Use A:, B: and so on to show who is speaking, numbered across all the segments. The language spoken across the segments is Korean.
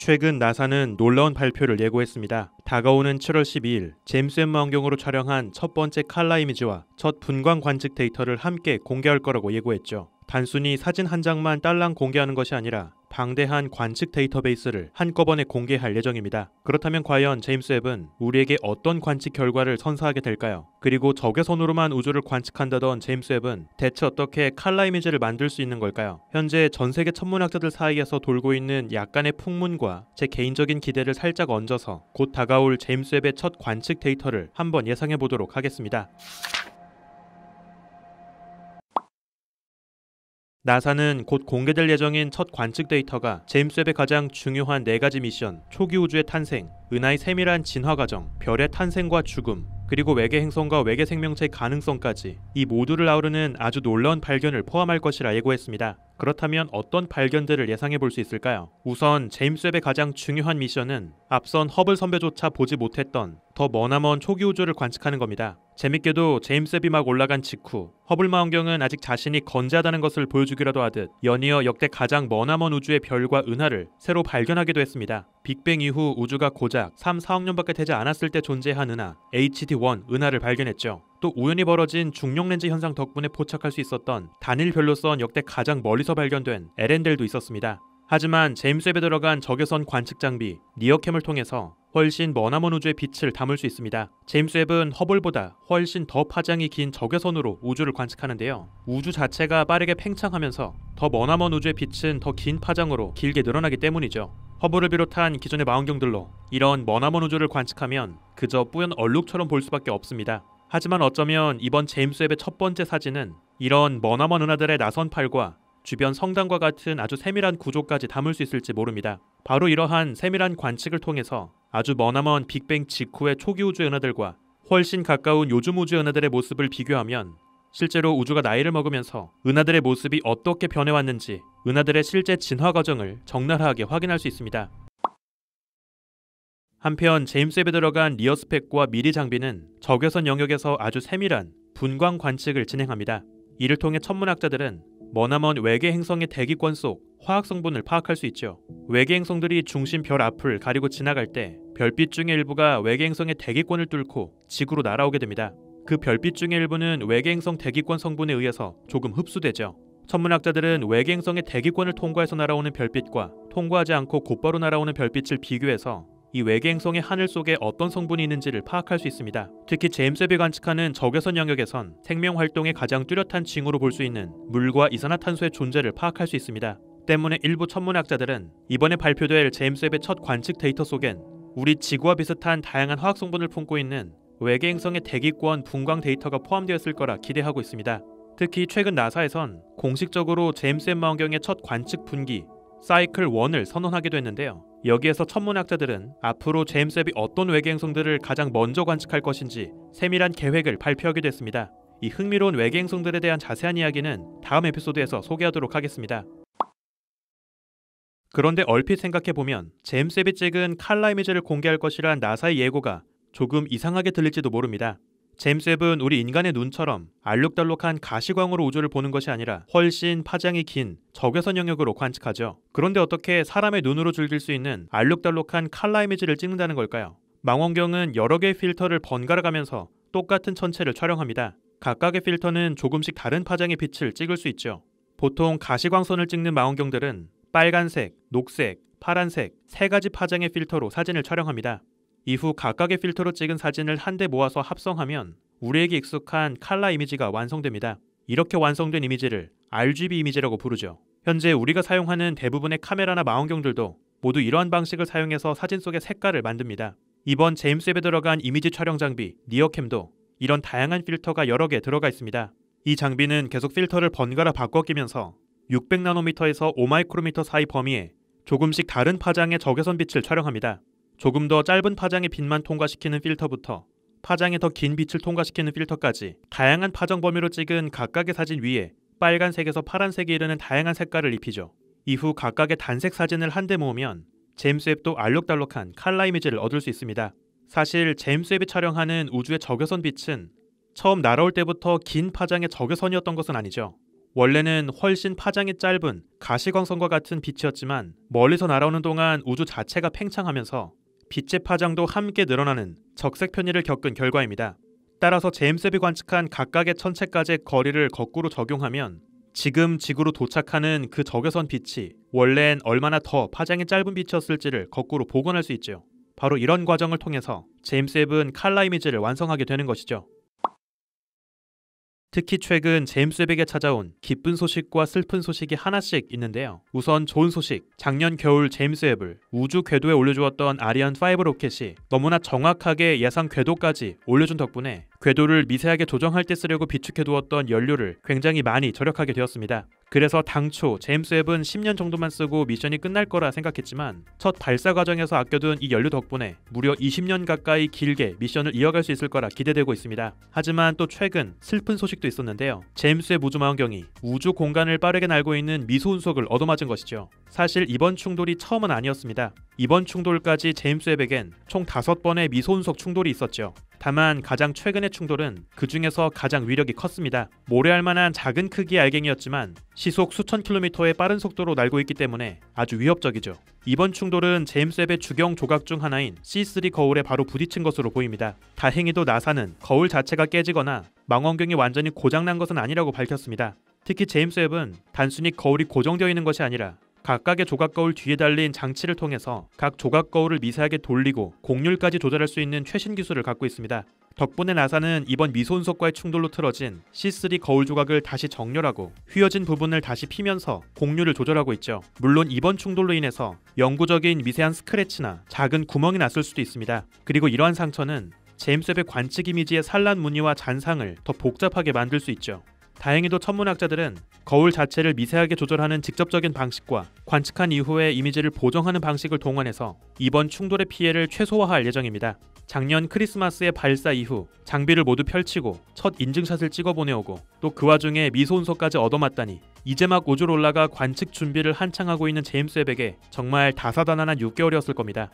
A: 최근 나사는 놀라운 발표를 예고했습니다. 다가오는 7월 12일 제스 웹마 경으로 촬영한 첫 번째 칼라 이미지와 첫 분광 관측 데이터를 함께 공개할 거라고 예고했죠. 단순히 사진 한 장만 딸랑 공개하는 것이 아니라 방대한 관측 데이터베이스를 한꺼번에 공개할 예정입니다. 그렇다면 과연 제임스 웹은 우리에게 어떤 관측 결과를 선사하게 될까요? 그리고 적외선으로만 우주를 관측한다던 제임스 웹은 대체 어떻게 칼라 이미지를 만들 수 있는 걸까요? 현재 전 세계 천문학자들 사이에서 돌고 있는 약간의 풍문과 제 개인적인 기대를 살짝 얹어서 곧 다가올 제임스 웹의 첫 관측 데이터를 한번 예상해 보도록 하겠습니다. 나사는 곧 공개될 예정인 첫 관측 데이터가 제임스 웹의 가장 중요한 네 가지 미션, 초기 우주의 탄생, 은하의 세밀한 진화 과정, 별의 탄생과 죽음, 그리고 외계 행성과 외계 생명체의 가능성까지 이 모두를 아우르는 아주 놀라운 발견을 포함할 것이라 예고했습니다. 그렇다면 어떤 발견들을 예상해 볼 수 있을까요? 우선 제임스 웹의 가장 중요한 미션은 앞선 허블 선배조차 보지 못했던 더 머나먼 초기 우주를 관측하는 겁니다. 재밌게도 제임셉이 막 올라간 직후 허블마 원경은 아직 자신이 건재하다는 것을 보여주기라도 하듯 연이어 역대 가장 머나먼 우주의 별과 은하를 새로 발견하기도 했습니다. 빅뱅 이후 우주가 고작 3, 4억 년밖에 되지 않았을 때 존재한 은하 HT1 은하를 발견했죠. 또 우연히 벌어진 중력 렌즈 현상 덕분에 포착할 수 있었던 단일별로선 역대 가장 멀리서 발견된 에렌델도 있었습니다. 하지만 제임스 웹에 들어간 적외선 관측 장비 니어캠을 통해서 훨씬 머나먼 우주의 빛을 담을 수 있습니다. 제임스 웹은 허블보다 훨씬 더 파장이 긴 적외선으로 우주를 관측하는데요. 우주 자체가 빠르게 팽창하면서 더 머나먼 우주의 빛은 더 긴 파장으로 길게 늘어나기 때문이죠. 허블을 비롯한 기존의 망원경들로 이런 머나먼 우주를 관측하면 그저 뿌연 얼룩처럼 볼 수밖에 없습니다. 하지만 어쩌면 이번 제임스 웹의 첫 번째 사진은 이런 머나먼 은하들의 나선 팔과 주변 성당과 같은 아주 세밀한 구조까지 담을 수 있을지 모릅니다. 바로 이러한 세밀한 관측을 통해서 아주 머나먼 빅뱅 직후의 초기 우주 은하들과 훨씬 가까운 요즘 우주 은하들의 모습을 비교하면 실제로 우주가 나이를 먹으면서 은하들의 모습이 어떻게 변해왔는지 은하들의 실제 진화 과정을 적나라하게 확인할 수 있습니다. 한편 제임스 웹에 들어간 리어스펙과 미리 장비는 적외선 영역에서 아주 세밀한 분광 관측을 진행합니다. 이를 통해 천문학자들은 머나먼 외계 행성의 대기권 속 화학 성분을 파악할 수 있죠. 외계 행성들이 중심 별 앞을 가리고 지나갈 때 별빛 중의 일부가 외계 행성의 대기권을 뚫고 지구로 날아오게 됩니다. 그 별빛 중의 일부는 외계 행성 대기권 성분에 의해서 조금 흡수되죠. 천문학자들은 외계 행성의 대기권을 통과해서 날아오는 별빛과 통과하지 않고 곧바로 날아오는 별빛을 비교해서 이 외계 행성의 하늘 속에 어떤 성분이 있는지를 파악할 수 있습니다. 특히 제임스 웹이 관측하는 적외선 영역에선 생명 활동의 가장 뚜렷한 징후로 볼 수 있는 물과 이산화탄소의 존재를 파악할 수 있습니다. 때문에 일부 천문학자들은 이번에 발표될 제임스 웹의 첫 관측 데이터 속엔 우리 지구와 비슷한 다양한 화학 성분을 품고 있는 외계 행성의 대기권 분광 데이터가 포함되었을 거라 기대하고 있습니다. 특히 최근 나사에선 공식적으로 제임스 웹 망원경의 첫 관측 분기 사이클 1을 선언하기도 했는데요. 여기에서 천문학자들은 앞으로 제임스 웹이 어떤 외계 행성들을 가장 먼저 관측할 것인지 세밀한 계획을 발표하게 됐습니다. 이 흥미로운 외계 행성들에 대한 자세한 이야기는 다음 에피소드에서 소개하도록 하겠습니다. 그런데 얼핏 생각해보면 제임스 웹이 찍은 칼라 이미지를 공개할 것이란 나사의 예고가 조금 이상하게 들릴지도 모릅니다. 제임스 웹은 우리 인간의 눈처럼 알록달록한 가시광으로 우주를 보는 것이 아니라 훨씬 파장이 긴 적외선 영역으로 관측하죠. 그런데 어떻게 사람의 눈으로 즐길 수 있는 알록달록한 칼라 이미지를 찍는다는 걸까요? 망원경은 여러 개의 필터를 번갈아 가면서 똑같은 천체를 촬영합니다. 각각의 필터는 조금씩 다른 파장의 빛을 찍을 수 있죠. 보통 가시광선을 찍는 망원경들은 빨간색, 녹색, 파란색 세 가지 파장의 필터로 사진을 촬영합니다. 이후 각각의 필터로 찍은 사진을 한데 모아서 합성하면 우리에게 익숙한 칼라 이미지가 완성됩니다. 이렇게 완성된 이미지를 RGB 이미지라고 부르죠. 현재 우리가 사용하는 대부분의 카메라나 망원경들도 모두 이러한 방식을 사용해서 사진 속의 색깔을 만듭니다. 이번 제임스 웹에 들어간 이미지 촬영 장비 니어캠도 이런 다양한 필터가 여러 개 들어가 있습니다. 이 장비는 계속 필터를 번갈아 바꿔 끼면서 600나노미터에서 5마이크로미터 사이 범위에 조금씩 다른 파장의 적외선 빛을 촬영합니다. 조금 더 짧은 파장의 빛만 통과시키는 필터부터 파장에 더긴 빛을 통과시키는 필터까지 다양한 파장 범위로 찍은 각각의 사진 위에 빨간색에서 파란색에 이르는 다양한 색깔을 입히죠. 이후 각각의 단색 사진을 한데 모으면 잼스 웹도 알록달록한 칼라 이미지를 얻을 수 있습니다. 사실 잼스 웹이 촬영하는 우주의 적외선 빛은 처음 날아올 때부터 긴 파장의 적외선이었던 것은 아니죠. 원래는 훨씬 파장이 짧은 가시광선과 같은 빛이었지만 멀리서 날아오는 동안 우주 자체가 팽창하면서 빛의 파장도 함께 늘어나는 적색 편의를 겪은 결과입니다. 따라서 제임스웹이 관측한 각각의 천체까지의 거리를 거꾸로 적용하면 지금 지구로 도착하는 그 적외선 빛이 원래엔 얼마나 더 파장이 짧은 빛이었을지를 거꾸로 복원할 수 있죠. 바로 이런 과정을 통해서 제임스 웹은 칼라 이미지를 완성하게 되는 것이죠. 특히 최근 제임스 웹에게 찾아온 기쁜 소식과 슬픈 소식이 하나씩 있는데요. 우선 좋은 소식. 작년 겨울 제임스 웹을 우주 궤도에 올려주었던 아리안 5 로켓이 너무나 정확하게 예상 궤도까지 올려준 덕분에 궤도를 미세하게 조정할 때 쓰려고 비축해 두었던 연료를 굉장히 많이 절약하게 되었습니다. 그래서 당초 제임스 웹은 10년 정도만 쓰고 미션이 끝날 거라 생각했지만 첫 발사 과정에서 아껴둔 이 연료 덕분에 무려 20년 가까이 길게 미션을 이어갈 수 있을 거라 기대되고 있습니다. 하지만 또 최근 슬픈 소식도 있었는데요. 제임스의 우주망원경이 우주 공간을 빠르게 날고 있는 미소 운석을 얻어맞은 것이죠. 사실 이번 충돌이 처음은 아니었습니다. 이번 충돌까지 제임스 웹에겐 총 5번의 미소 운석 충돌이 있었죠. 다만 가장 최근의 충돌은 그 중에서 가장 위력이 컸습니다. 모래할 만한 작은 크기의 알갱이였지만 시속 수천 킬로미터의 빠른 속도로 날고 있기 때문에 아주 위협적이죠. 이번 충돌은 제임스 웹의 주경 조각 중 하나인 C3 거울에 바로 부딪힌 것으로 보입니다. 다행히도 나사는 거울 자체가 깨지거나 망원경이 완전히 고장난 것은 아니라고 밝혔습니다. 특히 제임스 웹은 단순히 거울이 고정되어 있는 것이 아니라 각각의 조각 거울 뒤에 달린 장치를 통해서 각 조각 거울을 미세하게 돌리고 곡률까지 조절할 수 있는 최신 기술을 갖고 있습니다. 덕분에 나사는 이번 미손석과의 충돌로 틀어진 C3 거울 조각을 다시 정렬하고 휘어진 부분을 다시 피면서 곡률을 조절하고 있죠. 물론 이번 충돌로 인해서 영구적인 미세한 스크래치나 작은 구멍이 났을 수도 있습니다. 그리고 이러한 상처는 제임스 웹의 관측 이미지의 산란 무늬와 잔상을 더 복잡하게 만들 수 있죠. 다행히도 천문학자들은 거울 자체를 미세하게 조절하는 직접적인 방식과 관측한 이후의 이미지를 보정하는 방식을 동원해서 이번 충돌의 피해를 최소화할 예정입니다. 작년 크리스마스의 발사 이후 장비를 모두 펼치고 첫 인증샷을 찍어 보내오고 또 그 와중에 미소운서까지 얻어맞다니 이제 막 우주로 올라가 관측 준비를 한창 하고 있는 제임스 웹에게 정말 다사다난한 6개월이었을 겁니다.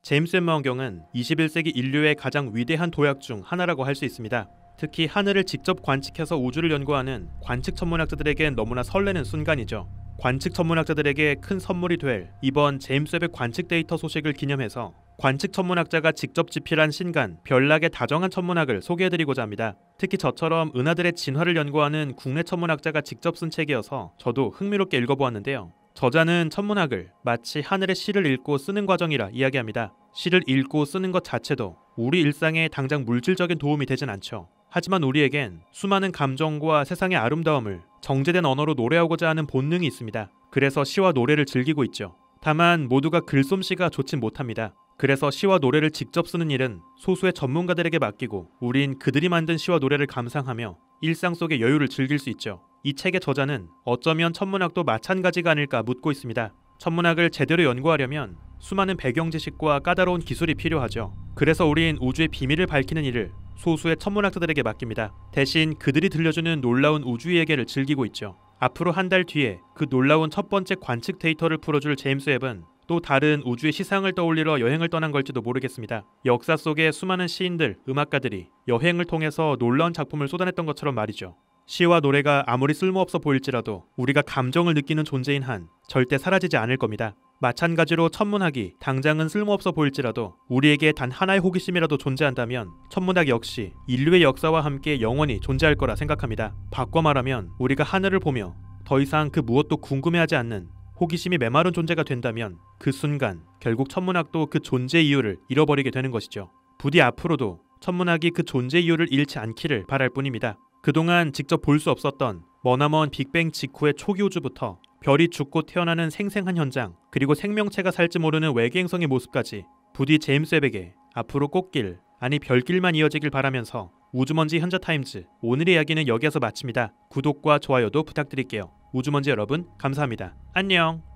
A: 제임스 웹 망원경은 21세기 인류의 가장 위대한 도약 중 하나라고 할 수 있습니다. 특히 하늘을 직접 관측해서 우주를 연구하는 관측 천문학자들에겐 너무나 설레는 순간이죠. 관측 천문학자들에게 큰 선물이 될 이번 제임스 웹의 관측 데이터 소식을 기념해서 관측 천문학자가 직접 집필한 신간 별나의 다정한 천문학을 소개해드리고자 합니다. 특히 저처럼 은하들의 진화를 연구하는 국내 천문학자가 직접 쓴 책이어서 저도 흥미롭게 읽어보았는데요. 저자는 천문학을 마치 하늘의 시를 읽고 쓰는 과정이라 이야기합니다. 시를 읽고 쓰는 것 자체도 우리 일상에 당장 물질적인 도움이 되진 않죠. 하지만 우리에겐 수많은 감정과 세상의 아름다움을 정제된 언어로 노래하고자 하는 본능이 있습니다. 그래서 시와 노래를 즐기고 있죠. 다만 모두가 글솜씨가 좋진 못합니다. 그래서 시와 노래를 직접 쓰는 일은 소수의 전문가들에게 맡기고 우린 그들이 만든 시와 노래를 감상하며 일상 속의 여유를 즐길 수 있죠. 이 책의 저자는 어쩌면 천문학도 마찬가지가 아닐까 묻고 있습니다. 천문학을 제대로 연구하려면 수많은 배경 지식과 까다로운 기술이 필요하죠. 그래서 우린 우주의 비밀을 밝히는 일을 소수의 천문학자들에게 맡깁니다. 대신 그들이 들려주는 놀라운 우주 이야기를 즐기고 있죠. 앞으로 한 달 뒤에 그 놀라운 첫 번째 관측 데이터를 풀어줄 제임스 웹은 또 다른 우주의 시상을 떠올리러 여행을 떠난 걸지도 모르겠습니다. 역사 속의 수많은 시인들, 음악가들이 여행을 통해서 놀라운 작품을 쏟아냈던 것처럼 말이죠. 시와 노래가 아무리 쓸모없어 보일지라도 우리가 감정을 느끼는 존재인 한 절대 사라지지 않을 겁니다. 마찬가지로 천문학이 당장은 쓸모없어 보일지라도 우리에게 단 하나의 호기심이라도 존재한다면 천문학 역시 인류의 역사와 함께 영원히 존재할 거라 생각합니다. 바꿔 말하면 우리가 하늘을 보며 더 이상 그 무엇도 궁금해하지 않는 호기심이 메마른 존재가 된다면 그 순간 결국 천문학도 그 존재 이유를 잃어버리게 되는 것이죠. 부디 앞으로도 천문학이 그 존재 이유를 잃지 않기를 바랄 뿐입니다. 그동안 직접 볼 수 없었던 머나먼 빅뱅 직후의 초기 우주부터 별이 죽고 태어나는 생생한 현장, 그리고 생명체가 살지 모르는 외계행성의 모습까지 부디 제임스 웹에게 앞으로 꽃길, 아니 별길만 이어지길 바라면서 우주먼지 현자타임즈 오늘의 이야기는 여기에서 마칩니다. 구독과 좋아요도 부탁드릴게요. 우주먼지 여러분 감사합니다. 안녕!